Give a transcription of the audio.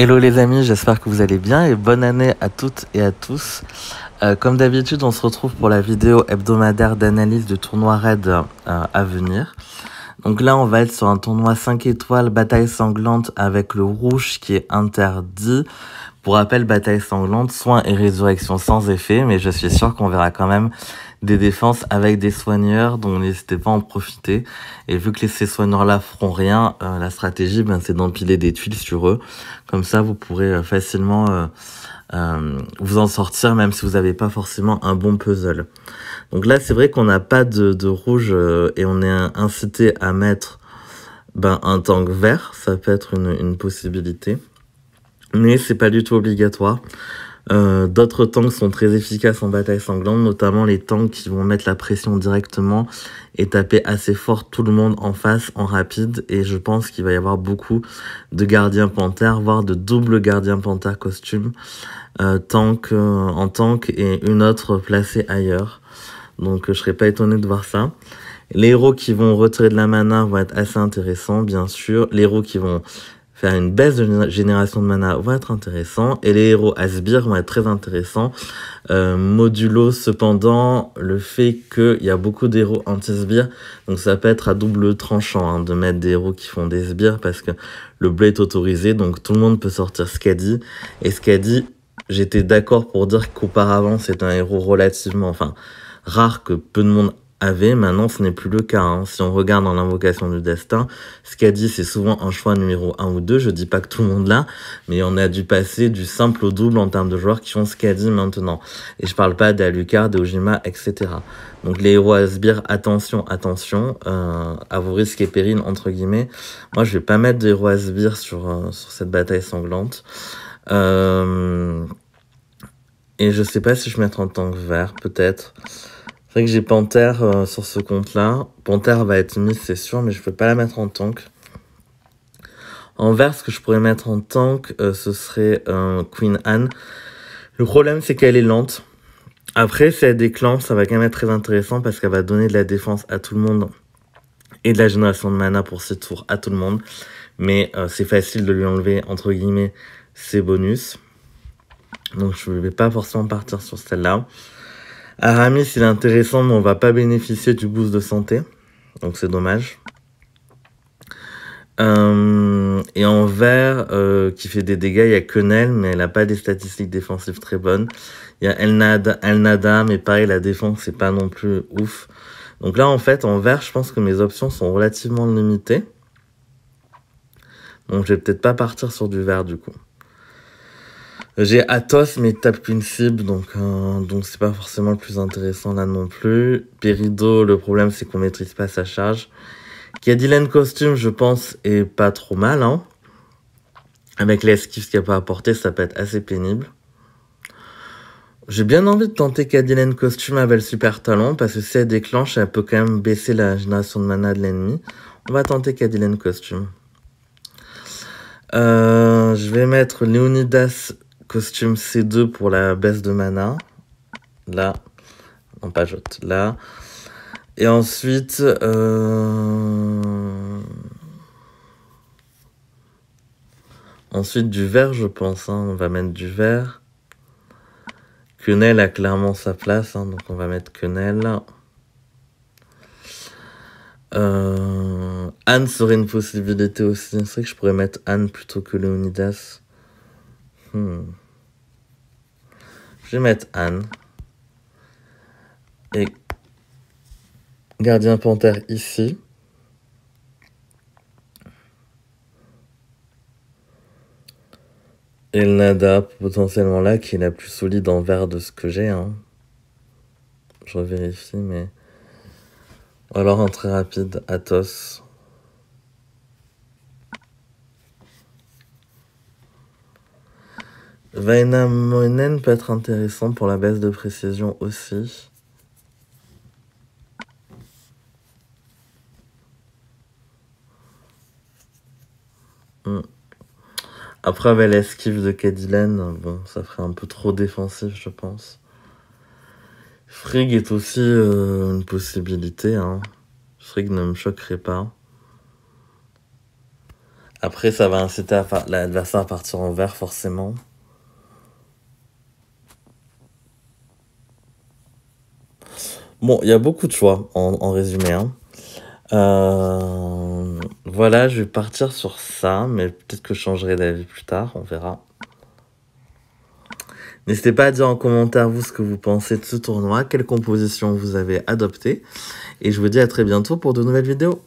Hello les amis, j'espère que vous allez bien et bonne année à toutes et à tous. Euh, comme d'habitude, on se retrouve pour la vidéo hebdomadaire d'analyse du tournoi Raid euh, à venir. Donc là, on va être sur un tournoi 5 étoiles, bataille sanglante avec le rouge qui est interdit. Pour rappel, bataille sanglante, soins et résurrection sans effet, mais je suis sûr qu'on verra quand même des défenses avec des soigneurs, donc n'hésitez pas à en profiter. Et vu que ces soigneurs-là feront rien, euh, la stratégie, ben, c'est d'empiler des tuiles sur eux. Comme ça, vous pourrez euh, facilement euh, vous en sortir, même si vous n'avez pas forcément un bon puzzle. Donc là, c'est vrai qu'on n'a pas de, rouge et on est incité à mettre ben, un tank vert. Ça peut être une possibilité mais c'est pas du tout obligatoire. Euh, d'autres tanks sont très efficaces en bataille sanglante, notamment les tanks qui vont mettre la pression directement et taper assez fort tout le monde en face en rapide. Et je pense qu'il va y avoir beaucoup de gardiens panthères, voire de doubles gardiens panthères costume, euh, tank, euh, en tank et une autre placée ailleurs. Donc je serais pas étonné de voir ça. Les héros qui vont retirer de la mana vont être assez intéressants, bien sûr. Les héros qui vont faire une baisse de génération de mana va être intéressant et les héros à sbire vont être très intéressants. Euh, modulo cependant le fait qu'il y a beaucoup d'héros anti-sbires, donc ça peut être à double tranchant hein, de mettre des héros qui font des sbires parce que le bleu est autorisé, donc tout le monde peut sortir Skadi. Et Skadi, j'étais d'accord pour dire qu'auparavant c'est un héros relativement, enfin rare que peu de monde avait, maintenant ce n'est plus le cas. Hein. Si on regarde dans l'invocation du destin, ce qu'a dit c'est souvent un choix numéro 1 ou 2, je dis pas que tout le monde l'a, mais on a dû passer du simple au double en termes de joueurs qui ont ce qu'a dit maintenant. Et je parle pas d'Alucard, d'Ojima, etc. Donc les héros sbire, attention, attention, euh, à vos risques et périls, entre guillemets. Moi je vais pas mettre de héros à sur, euh, sur cette bataille sanglante. Euh, et je sais pas si je vais mettre en tant que vert, peut-être que j'ai Panther euh, sur ce compte-là. Panther va être mise, c'est sûr, mais je peux pas la mettre en tank. En vert, ce que je pourrais mettre en tank, euh, ce serait euh, Queen Anne. Le problème, c'est qu'elle est lente. Après, si elle déclenche, ça va quand même être très intéressant parce qu'elle va donner de la défense à tout le monde et de la génération de mana pour ce tour à tout le monde. Mais c'est facile de lui enlever, entre guillemets, ses bonus. Donc je ne vais pas forcément partir sur celle-là. Aramis, il est intéressant, mais on va pas bénéficier du boost de santé. Donc c'est dommage. Euh, et en vert, euh, qui fait des dégâts, il y a Quenelle, mais elle n'a pas des statistiques défensives très bonnes. Il y a Elnada, Elnada, mais pareil, la défense, c'est pas non plus ouf. Donc là, en fait, en vert, je pense que mes options sont relativement limitées. Donc je vais peut-être pas partir sur du vert du coup. J'ai Athos, mais il tape qu'une cible, donc euh, donc c'est pas forcément le plus intéressant là non plus. Pérido, le problème c'est qu'on maîtrise pas sa charge. Cadillac Costume, je pense, est pas trop mal. Hein. Avec les esquives qu'il n'y a pas apporté, ça peut être assez pénible. J'ai bien envie de tenter Cadillac Costume avec le super talent, parce que si elle déclenche, elle peut quand même baisser la génération de mana de l'ennemi. On va tenter Cadillac Costume. Euh, je vais mettre Leonidas costume C2 pour la baisse de mana. Là. Non, pas j'ote. Là. Et ensuite... Euh, ensuite, du vert, je pense. Hein. On va mettre du vert. Quenelle a clairement sa place. Hein, donc, on va mettre Quenelle. Euh, Anne serait une possibilité aussi. que je pourrais mettre Anne plutôt que Leonidas. Hmm. Je vais mettre Anne. Et gardien panthère ici. Et le Nada potentiellement là, qui est la plus solide en vert de ce que j'ai. Hein. Je vérifie, mais... Alors un très rapide, Athos. Vainamoinen peut être intéressant pour la baisse de précision aussi. Hmm. Après, avec l'esquive de Cadillan, ça ferait un peu trop défensif, je pense. Frigg est aussi euh, une possibilité. Hein. Frigg ne me choquerait pas. Après, ça va inciter l'adversaire à partir en vert, forcément. Bon, il y a beaucoup de choix en, résumé. Hein. Euh, voilà, je vais partir sur ça, mais peut-être que je changerai d'avis plus tard, on verra. N'hésitez pas à dire en commentaire vous ce que vous pensez de ce tournoi, quelle composition vous avez adoptée, et je vous dis à très bientôt pour de nouvelles vidéos.